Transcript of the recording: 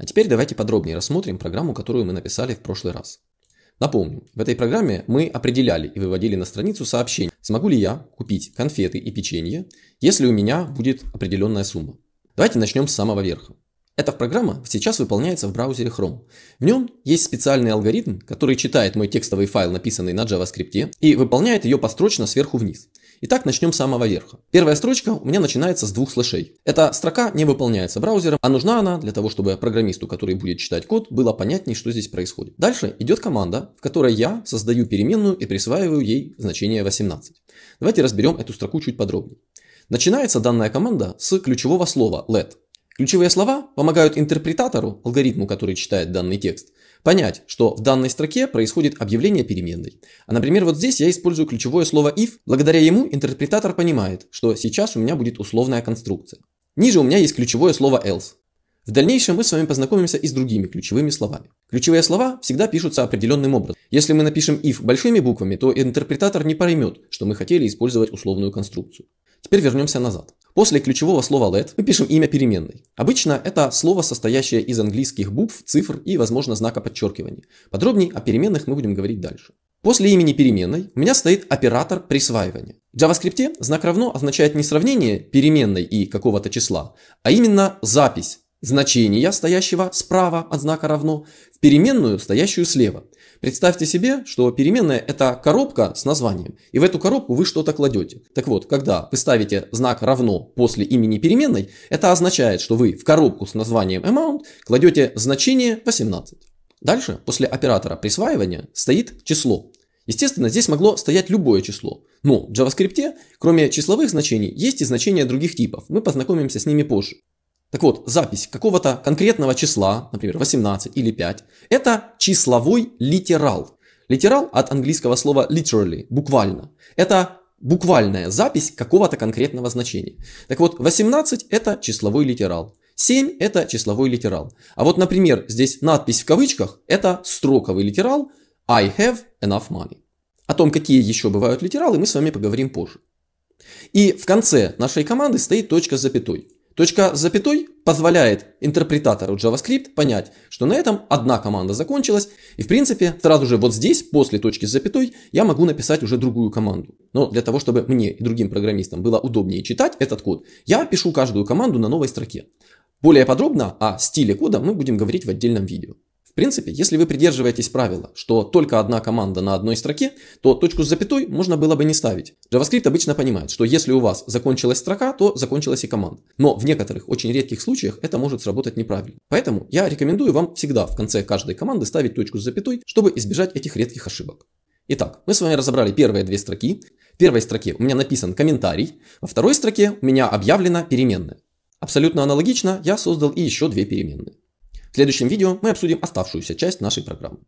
А теперь давайте подробнее рассмотрим программу, которую мы написали в прошлый раз. Напомню, в этой программе мы определяли и выводили на страницу сообщение, смогу ли я купить конфеты и печенье, если у меня будет определенная сумма. Давайте начнем с самого верха. Эта программа сейчас выполняется в браузере Chrome. В нем есть специальный алгоритм, который читает мой текстовый файл, написанный на JavaScript, и выполняет ее построчно сверху вниз. Итак, начнем с самого верха. Первая строчка у меня начинается с двух слэшей. Эта строка не выполняется браузером, а нужна она для того, чтобы программисту, который будет читать код, было понятнее, что здесь происходит. Дальше идет команда, в которой я создаю переменную и присваиваю ей значение 18. Давайте разберем эту строку чуть подробнее. Начинается данная команда с ключевого слова let. Ключевые слова помогают интерпретатору, алгоритму, который читает данный текст, понять, что в данной строке происходит объявление переменной. А, например, вот здесь я использую ключевое слово if, благодаря ему интерпретатор понимает, что сейчас у меня будет условная конструкция. Ниже у меня есть ключевое слово else. В дальнейшем мы с вами познакомимся и с другими ключевыми словами. Ключевые слова всегда пишутся определенным образом. Если мы напишем if большими буквами, то интерпретатор не поймет, что мы хотели использовать условную конструкцию. Теперь вернемся назад. После ключевого слова let мы пишем имя переменной. Обычно это слово, состоящее из английских букв, цифр и, возможно, знака подчеркивания. Подробнее о переменных мы будем говорить дальше. После имени переменной у меня стоит оператор присваивания. В JavaScript знак равно означает не сравнение переменной и какого-то числа, а именно запись значения, стоящего справа от знака равно, в переменную, стоящую слева. Представьте себе, что переменная это коробка с названием, и в эту коробку вы что-то кладете. Так вот, когда вы ставите знак равно после имени переменной, это означает, что вы в коробку с названием amount кладете значение 18. Дальше, после оператора присваивания, стоит число. Естественно, здесь могло стоять любое число. Но в JavaScript, кроме числовых значений, есть и значения других типов. Мы познакомимся с ними позже. Так вот, запись какого-то конкретного числа, например, 18 или 5, это числовой литерал. Литерал от английского слова literally, буквально. Это буквальная запись какого-то конкретного значения. Так вот, 18 это числовой литерал. 7 это числовой литерал. А вот, например, здесь надпись в кавычках это строковый литерал I have enough money. О том, какие еще бывают литералы, мы с вами поговорим позже. И в конце нашей команды стоит точка с запятой. Точка с запятой позволяет интерпретатору JavaScript понять, что на этом одна команда закончилась, и в принципе сразу же вот здесь, после точки с запятой, я могу написать уже другую команду. Но для того, чтобы мне и другим программистам было удобнее читать этот код, я пишу каждую команду на новой строке. Более подробно о стиле кода мы будем говорить в отдельном видео принципе, если вы придерживаетесь правила, что только одна команда на одной строке, то точку с запятой можно было бы не ставить. JavaScript обычно понимает, что если у вас закончилась строка, то закончилась и команда. Но в некоторых очень редких случаях это может сработать неправильно. Поэтому я рекомендую вам всегда в конце каждой команды ставить точку с запятой, чтобы избежать этих редких ошибок. Итак, мы с вами разобрали первые две строки. В первой строке у меня написан комментарий, во второй строке у меня объявлена переменная. Абсолютно аналогично я создал и еще две переменные. В следующем видео мы обсудим оставшуюся часть нашей программы.